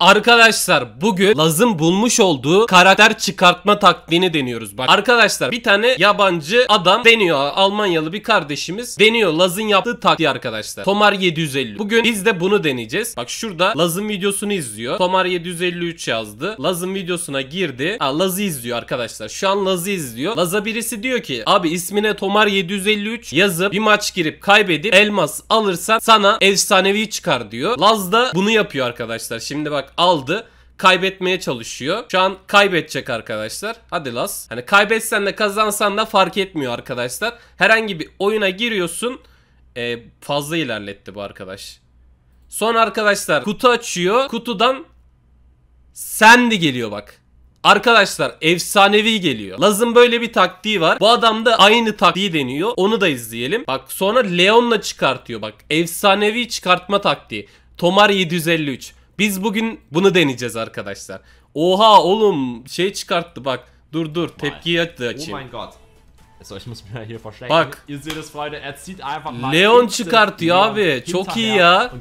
Arkadaşlar bugün Laz'ın bulmuş olduğu karakter çıkartma taktiğini deniyoruz. Bak arkadaşlar bir tane yabancı adam deniyor. Almanyalı bir kardeşimiz deniyor Laz'ın yaptığı taktiği arkadaşlar. Tomar 750. Bugün biz de bunu deneyeceğiz. Bak şurada Laz'ın videosunu izliyor. Tomar 753 yazdı. Laz'ın videosuna girdi. Ha Laz'ı izliyor arkadaşlar. Şu an Laz'ı izliyor. Laz'a birisi diyor ki abi ismine Tomar 753 yazıp bir maç girip kaybedip elmas alırsan sana efsanevi çıkar diyor. Laz da bunu yapıyor arkadaşlar. Şimdi bak olarak aldı kaybetmeye çalışıyor. Şu an kaybedecek arkadaşlar. Hadi las. Hani kaybetsen de kazansan da fark etmiyor arkadaşlar. Herhangi bir oyuna giriyorsun. E, fazla ilerletti bu arkadaş. Son arkadaşlar kutu açıyor. Kutudan Sandy geliyor bak. Arkadaşlar efsanevi geliyor. Laz'ın böyle bir taktiği var. Bu adam da aynı taktiği deniyor. Onu da izleyelim. Bak sonra Leon'la çıkartıyor bak. Efsanevi çıkartma taktiği. Tomar 753. Biz bugün bunu deneyeceğiz arkadaşlar. Oha oğlum şey çıkarttı bak. Dur dur tepkiyi oh açayım. Oh my god. Bak. Er Leon çıkartıyor abi. Çok iyi ya.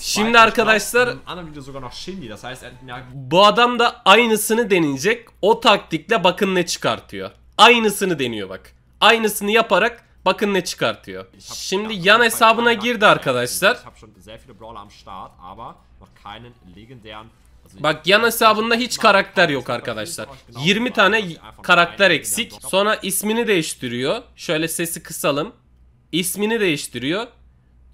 Şimdi arkadaşlar er bu adam da aynısını deneyecek. O taktikle bakın ne çıkartıyor. Aynısını deniyor bak. Aynısını yaparak Bakın ne çıkartıyor. Şimdi yan hesabına girdi arkadaşlar. Bak yan hesabında hiç karakter yok arkadaşlar. 20 tane karakter eksik. Sonra ismini değiştiriyor. Şöyle sesi kısalım. İsmini değiştiriyor.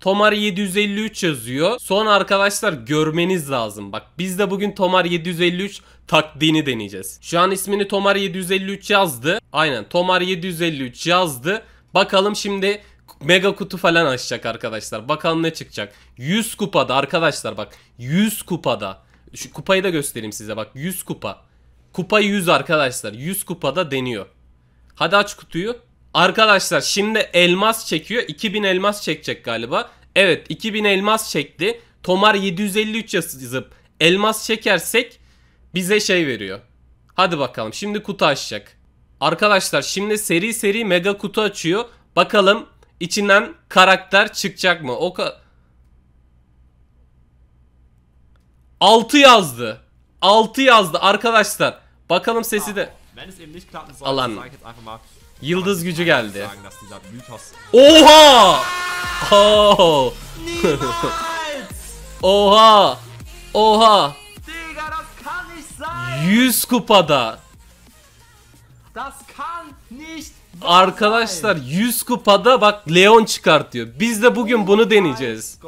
Tomar 753 yazıyor. Son arkadaşlar görmeniz lazım. Bak biz de bugün Tomar 753 taktiğini deneyeceğiz. Şu an ismini Tomar 753 yazdı. Aynen Tomar 753 yazdı. Bakalım şimdi mega kutu falan açacak arkadaşlar. Bakalım ne çıkacak. 100 kupada arkadaşlar bak. 100 kupada. Şu kupayı da göstereyim size bak. 100 kupa. Kupa 100 arkadaşlar. 100 kupada deniyor. Hadi aç kutuyu. Arkadaşlar şimdi elmas çekiyor. 2000 elmas çekecek galiba. Evet 2000 elmas çekti. Tomar 753 yazıp elmas çekersek bize şey veriyor. Hadi bakalım şimdi kutu açacak. Arkadaşlar şimdi seri seri mega kutu açıyor. Bakalım içinden karakter çıkacak mı? O ka 6 yazdı. 6 yazdı arkadaşlar. Bakalım sesi de. Alan. Yıldız gücü geldi. Oha! Oh! Oha! Oha! 100 kupada Das kann nicht Arkadaşlar 100 kupada bak Leon çıkartıyor. Biz de bugün oh bunu deneyeceğiz.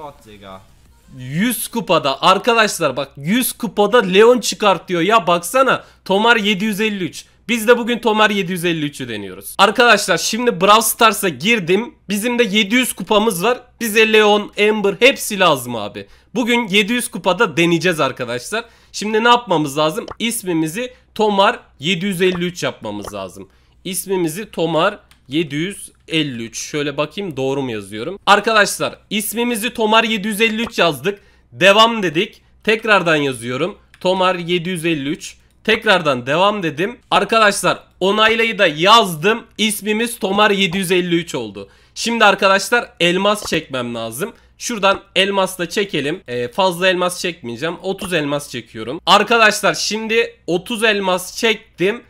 100 kupada arkadaşlar bak 100 kupada Leon çıkartıyor ya baksana Tomar 753 biz de bugün Tomer 753'ü deniyoruz. Arkadaşlar şimdi Brawl Stars'a girdim. Bizim de 700 kupamız var. Bize Leon, Amber hepsi lazım abi. Bugün 700 kupada deneyeceğiz arkadaşlar. Şimdi ne yapmamız lazım? İsmimizi Tomar 753 yapmamız lazım. İsmimizi Tomar 753. Şöyle bakayım doğru mu yazıyorum? Arkadaşlar ismimizi Tomar 753 yazdık. Devam dedik. Tekrardan yazıyorum. Tomar 753. Tekrardan devam dedim. Arkadaşlar onaylayı da yazdım. İsmimiz Tomar 753 oldu. Şimdi arkadaşlar elmas çekmem lazım. Şuradan elmasla çekelim. Ee, fazla elmas çekmeyeceğim. 30 elmas çekiyorum. Arkadaşlar şimdi 30 elmas çektim.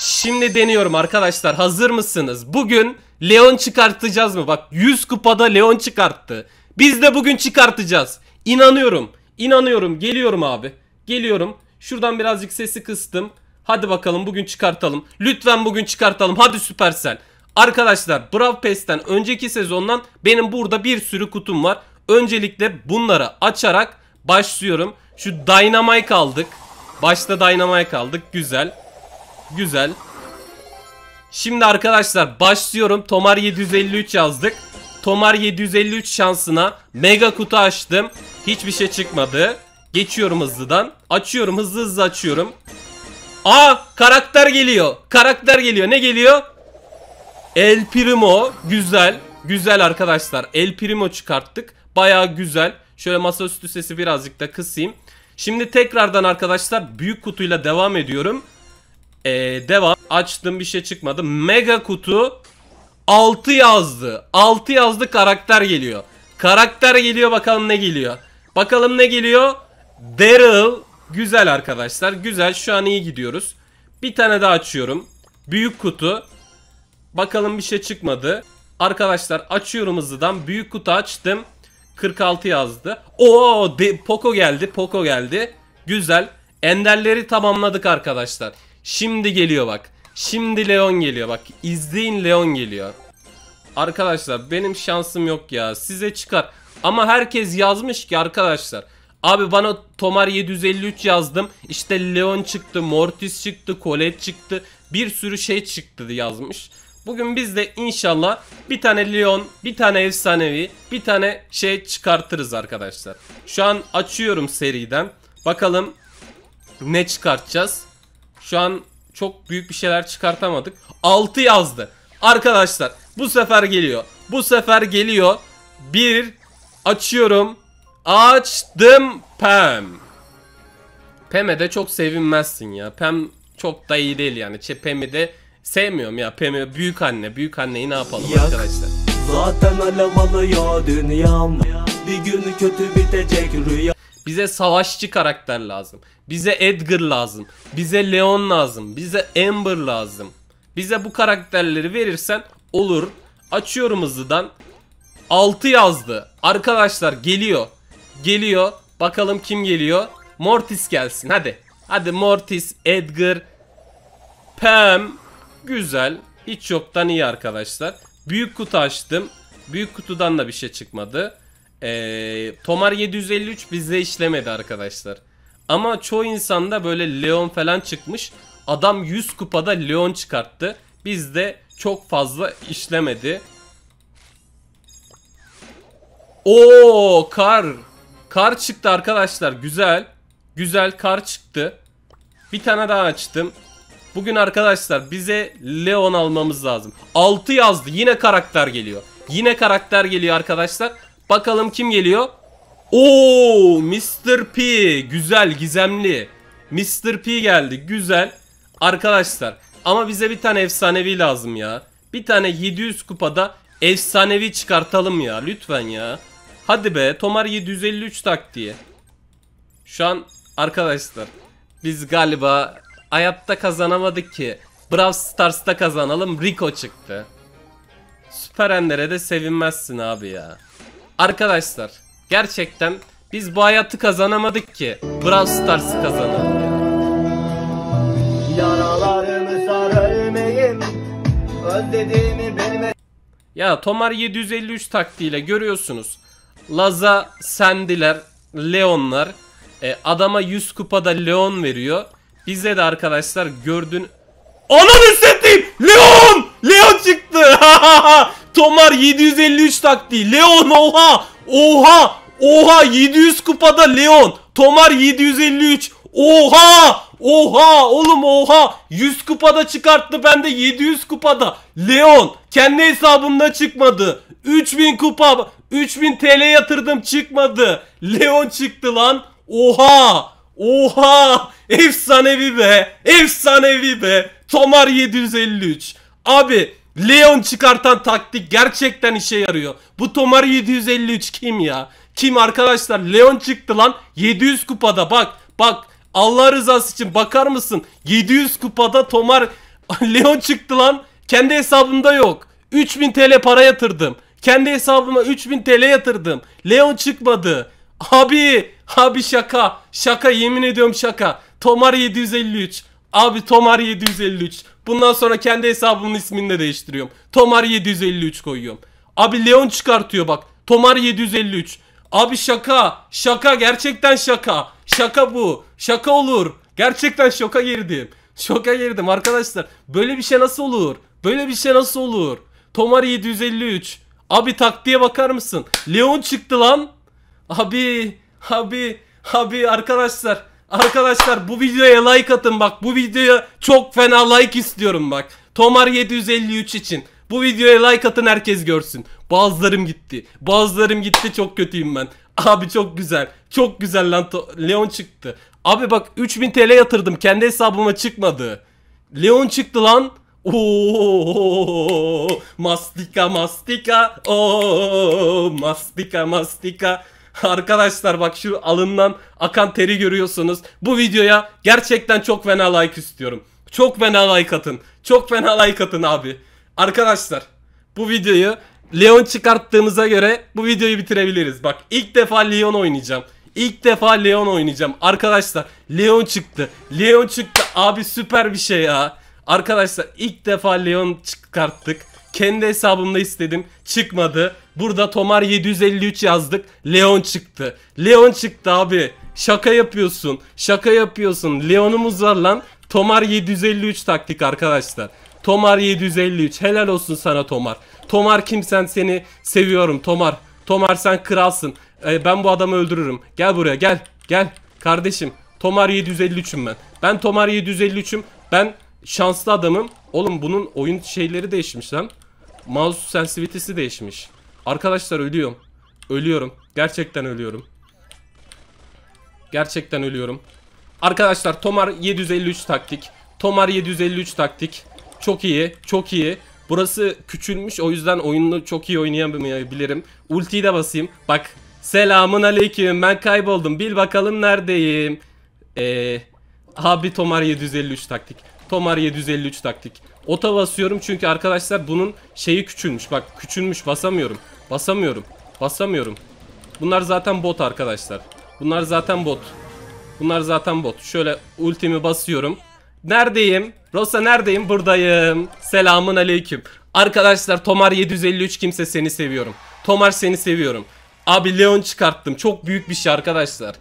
Şimdi deniyorum arkadaşlar. Hazır mısınız? Bugün Leon çıkartacağız mı? Bak 100 kupada Leon çıkarttı. Biz de bugün çıkartacağız. İnanıyorum. İnanıyorum. Geliyorum abi. Geliyorum. Şuradan birazcık sesi kıstım. Hadi bakalım bugün çıkartalım. Lütfen bugün çıkartalım. Hadi Supercell. Arkadaşlar Brawl Pass'ten önceki sezondan benim burada bir sürü kutum var. Öncelikle bunları açarak başlıyorum. Şu Dynamite aldık. Başta Dynamite aldık. Güzel. Güzel. Şimdi arkadaşlar başlıyorum. Tomar 753 yazdık. Tomar 753 şansına mega kutu açtım. Hiçbir şey çıkmadı. Geçiyorum hızlıdan. Açıyorum hızlı hızlı açıyorum. Aa karakter geliyor. Karakter geliyor. Ne geliyor? El Primo. Güzel. Güzel arkadaşlar. El Primo çıkarttık. Baya güzel. Şöyle masaüstü sesi birazcık da kısayım. Şimdi tekrardan arkadaşlar büyük kutuyla devam ediyorum. Ee, devam. Açtım bir şey çıkmadı. Mega kutu 6 yazdı. 6 yazdı karakter geliyor. Karakter geliyor bakalım ne geliyor. Bakalım ne geliyor. Daryl. Güzel arkadaşlar. Güzel. Şu an iyi gidiyoruz. Bir tane daha açıyorum. Büyük kutu. Bakalım bir şey çıkmadı. Arkadaşlar açıyorum hızlıdan. Büyük kutu açtım. 46 yazdı. Oo, de, Poco geldi. Poco geldi. Güzel. Enderleri tamamladık arkadaşlar. Şimdi geliyor bak. Şimdi Leon geliyor bak. İzleyin Leon geliyor. Arkadaşlar benim şansım yok ya. Size çıkar. Ama herkes yazmış ki arkadaşlar. Abi bana Tomar 753 yazdım. İşte Leon çıktı, Mortis çıktı, Colette çıktı. Bir sürü şey çıktı yazmış. Bugün biz de inşallah bir tane Leon, bir tane efsanevi, bir tane şey çıkartırız arkadaşlar. Şu an açıyorum seriden. Bakalım ne çıkartacağız. Şu an çok büyük bir şeyler çıkartamadık. 6 yazdı. Arkadaşlar bu sefer geliyor. Bu sefer geliyor. Bir açıyorum. Açtım Pem. Pem'e de çok sevinmezsin ya. Pem çok da iyi değil yani. Ç Pem'i de sevmiyorum ya. Pem'i büyük anne. Büyük anneyi ne yapalım Yak. arkadaşlar. Zaten alev alıyor dünyam. Bir gün kötü bitecek rüya. Bize savaşçı karakter lazım. Bize Edgar lazım. Bize Leon lazım. Bize Amber lazım. Bize bu karakterleri verirsen olur. Açıyorum hızlıdan. 6 yazdı. Arkadaşlar geliyor geliyor. Bakalım kim geliyor? Mortis gelsin hadi. Hadi Mortis, Edgar, Pam. Güzel. Hiç yoktan iyi arkadaşlar. Büyük kutu açtım. Büyük kutudan da bir şey çıkmadı. Ee, Tomar 753 bize işlemedi arkadaşlar. Ama çoğu insanda böyle Leon falan çıkmış. Adam 100 kupada Leon çıkarttı. Bizde çok fazla işlemedi. Oo kar Kar çıktı arkadaşlar. Güzel. Güzel kar çıktı. Bir tane daha açtım. Bugün arkadaşlar bize Leon almamız lazım. 6 yazdı. Yine karakter geliyor. Yine karakter geliyor arkadaşlar. Bakalım kim geliyor? Oo, Mr. P. Güzel, gizemli. Mr. P geldi. Güzel. Arkadaşlar ama bize bir tane efsanevi lazım ya. Bir tane 700 kupada efsanevi çıkartalım ya. Lütfen ya. Hadi be Tomar 753 taktiği. Şu an arkadaşlar biz galiba hayatta kazanamadık ki. Brawl Stars'ta kazanalım Rico çıktı. Süper endere de sevinmezsin abi ya. Arkadaşlar gerçekten biz bu hayatı kazanamadık ki. Brawl Stars'ı kazanalım. Ya Tomar 753 taktiğiyle görüyorsunuz. Laza sendiler, Leon'lar. E, adama 100 kupada Leon veriyor. Bize de arkadaşlar gördün... Ananı seteyim! Leon! Leon çıktı! Tomar 753 taktiği. Leon oha! Oha! Oha! 700 kupada Leon. Tomar 753. Oha! Oha! Oğlum oha! 100 kupada çıkarttı bende 700 kupada. Leon kendi hesabında çıkmadı. 3000 kupa 3000 TL yatırdım çıkmadı. Leon çıktı lan. Oha! Oha! Efsanevi be! Efsanevi be! Tomar 753. Abi Leon çıkartan taktik gerçekten işe yarıyor. Bu Tomar 753 kim ya? Kim arkadaşlar? Leon çıktı lan. 700 kupada bak. Bak Allah rızası için bakar mısın? 700 kupada Tomar Leon çıktı lan. Kendi hesabımda yok. 3000 TL para yatırdım. Kendi hesabıma 3000 TL yatırdım. Leon çıkmadı. Abi, abi şaka. Şaka yemin ediyorum şaka. Tomar 753. Abi Tomar 753. Bundan sonra kendi hesabımın ismini de değiştiriyorum. Tomar 753 koyuyorum. Abi Leon çıkartıyor bak. Tomar 753. Abi şaka. Şaka gerçekten şaka. Şaka bu. Şaka olur. Gerçekten şoka girdim. Şoka girdim arkadaşlar. Böyle bir şey nasıl olur? Böyle bir şey nasıl olur? Tomar 753. Abi taktiğe bakar mısın? Leon çıktı lan. Abi, abi, abi arkadaşlar. Arkadaşlar bu videoya like atın bak. Bu videoya çok fena like istiyorum bak. Tomar 753 için. Bu videoya like atın herkes görsün. Bazılarım gitti. Bazılarım gitti çok kötüyüm ben. Abi çok güzel. Çok güzel lan Leon çıktı. Abi bak 3000 TL yatırdım kendi hesabıma çıkmadı. Leon çıktı lan. Oo, mastika mastika. Oo, mastika mastika. Arkadaşlar bak şu alından akan teri görüyorsunuz. Bu videoya gerçekten çok fena like istiyorum. Çok fena like atın. Çok fena like atın abi. Arkadaşlar bu videoyu Leon çıkarttığımıza göre bu videoyu bitirebiliriz. Bak ilk defa Leon oynayacağım. İlk defa Leon oynayacağım. Arkadaşlar Leon çıktı. Leon çıktı. Abi süper bir şey ya. Arkadaşlar ilk defa Leon çıkarttık. Kendi hesabımda istedim. Çıkmadı. Burada Tomar 753 yazdık. Leon çıktı. Leon çıktı abi. Şaka yapıyorsun. Şaka yapıyorsun. Leon'umuz var lan. Tomar 753 taktik arkadaşlar. Tomar 753. Helal olsun sana Tomar. Tomar kimsen seni seviyorum Tomar. Tomar sen kralsın. Ee, ben bu adamı öldürürüm. Gel buraya gel. Gel. Kardeşim. Tomar 753'üm ben. Ben Tomar 753'üm. Ben Şanslı adamım. Oğlum bunun oyun şeyleri değişmiş lan. Mouse sensitivity'si değişmiş. Arkadaşlar ölüyorum. Ölüyorum. Gerçekten ölüyorum. Gerçekten ölüyorum. Arkadaşlar Tomar 753 taktik. Tomar 753 taktik. Çok iyi. Çok iyi. Burası küçülmüş o yüzden oyunu çok iyi oynayamayabilirim. Ultiyi de basayım. Bak Selamun aleyküm ben kayboldum bil bakalım neredeyim. Ee, abi Tomar 753 taktik. Tomar 753 taktik. Ota basıyorum çünkü arkadaşlar bunun şeyi küçülmüş. Bak küçülmüş basamıyorum. Basamıyorum. Basamıyorum. Bunlar zaten bot arkadaşlar. Bunlar zaten bot. Bunlar zaten bot. Şöyle ultimi basıyorum. Neredeyim? Rosa neredeyim? Buradayım. Selamun aleyküm. Arkadaşlar Tomar 753 kimse seni seviyorum. Tomar seni seviyorum. Abi Leon çıkarttım. Çok büyük bir şey arkadaşlar.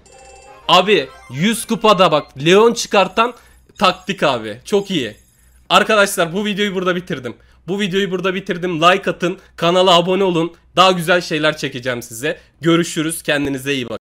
Abi 100 kupada bak Leon çıkartan taktik abi. Çok iyi. Arkadaşlar bu videoyu burada bitirdim. Bu videoyu burada bitirdim. Like atın, kanala abone olun. Daha güzel şeyler çekeceğim size. Görüşürüz. Kendinize iyi bakın.